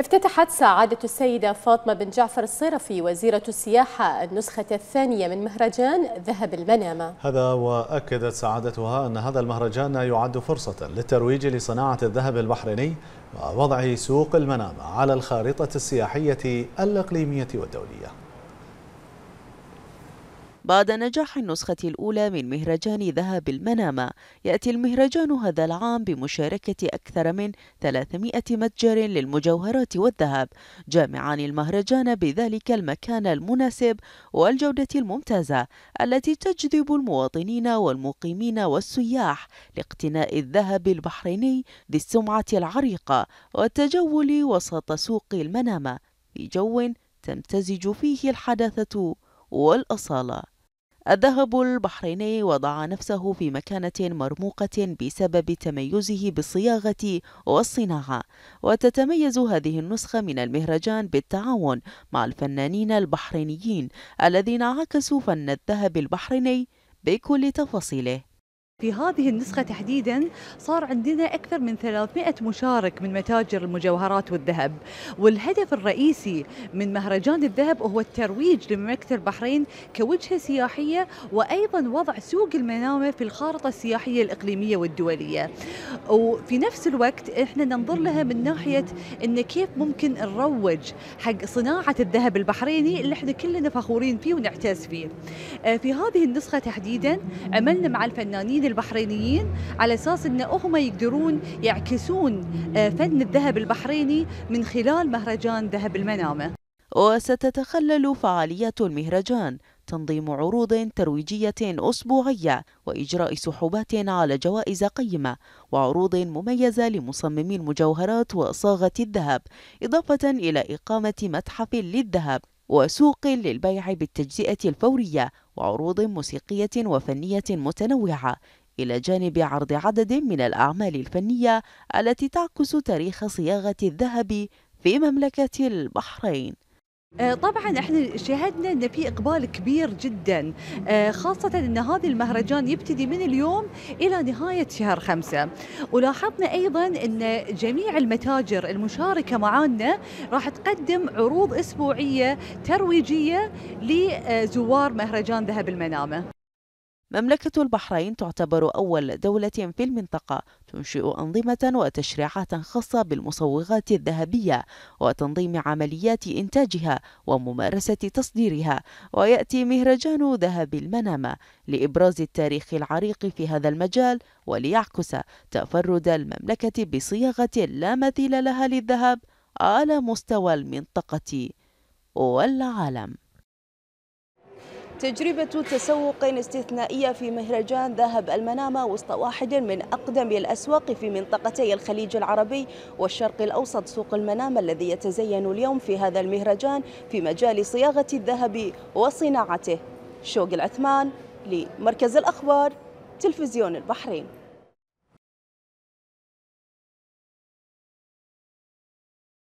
افتتحت سعادة السيدة فاطمة بن جعفر الصيرفي وزيرة السياحة النسخة الثانية من مهرجان ذهب المنامة هذا وأكدت سعادتها أن هذا المهرجان يعد فرصة للترويج لصناعة الذهب البحريني ووضع سوق المنامة على الخارطة السياحية الإقليمية والدولية بعد نجاح النسخة الأولى من مهرجان ذهب المنامة يأتي المهرجان هذا العام بمشاركة أكثر من 300 متجر للمجوهرات والذهب جامعان المهرجان بذلك المكان المناسب والجودة الممتازة التي تجذب المواطنين والمقيمين والسياح لاقتناء الذهب البحريني ذي السمعة العريقة والتجول وسط سوق المنامة في جو تمتزج فيه الحداثة والأصالة الذهب البحريني وضع نفسه في مكانة مرموقة بسبب تميزه بالصياغة والصناعة وتتميز هذه النسخة من المهرجان بالتعاون مع الفنانين البحرينيين الذين عكسوا فن الذهب البحريني بكل تفاصيله في هذه النسخة تحديدا صار عندنا أكثر من 300 مشارك من متاجر المجوهرات والذهب والهدف الرئيسي من مهرجان الذهب هو الترويج لمملكة البحرين كوجهة سياحية وأيضا وضع سوق المنامة في الخارطة السياحية الإقليمية والدولية وفي نفس الوقت إحنا ننظر لها من ناحية أن كيف ممكن نروج حق صناعة الذهب البحريني اللي إحنا كلنا فخورين فيه ونعتز فيه آه، في هذه النسخة تحديدا عملنا مع الفنانين البحرينيين على اساس ان هم يقدرون يعكسون آه، فن الذهب البحريني من خلال مهرجان ذهب المنامه. وستتخلل فعالية المهرجان تنظيم عروض ترويجية أسبوعية وإجراء سحوبات على جوائز قيمة وعروض مميزة لمصممي المجوهرات وصاغة الذهب إضافة إلى إقامة متحف للذهب وسوق للبيع بالتجزئة الفورية وعروض موسيقية وفنية متنوعة إلى جانب عرض عدد من الأعمال الفنية التي تعكس تاريخ صياغة الذهب في مملكة البحرين آه، طبعا احنا شاهدنا ان في اقبال كبير جدا آه، خاصة ان هذا المهرجان يبتدي من اليوم الى نهاية شهر خمسة ولاحظنا ايضا ان جميع المتاجر المشاركة معانا راح تقدم عروض اسبوعية ترويجية لزوار مهرجان ذهب المنامة مملكة البحرين تعتبر أول دولة في المنطقة تنشئ أنظمة وتشريعات خاصة بالمصوغات الذهبية وتنظيم عمليات إنتاجها وممارسة تصديرها ويأتي مهرجان ذهب المنامة لإبراز التاريخ العريق في هذا المجال وليعكس تفرد المملكة بصياغة لا مثيل لها للذهب على مستوى المنطقة والعالم تجربة تسوق استثنائية في مهرجان ذهب المنامة وسط واحد من أقدم الأسواق في منطقتي الخليج العربي والشرق الأوسط سوق المنامة الذي يتزين اليوم في هذا المهرجان في مجال صياغة الذهب وصناعته شوق العثمان لمركز الأخبار تلفزيون البحرين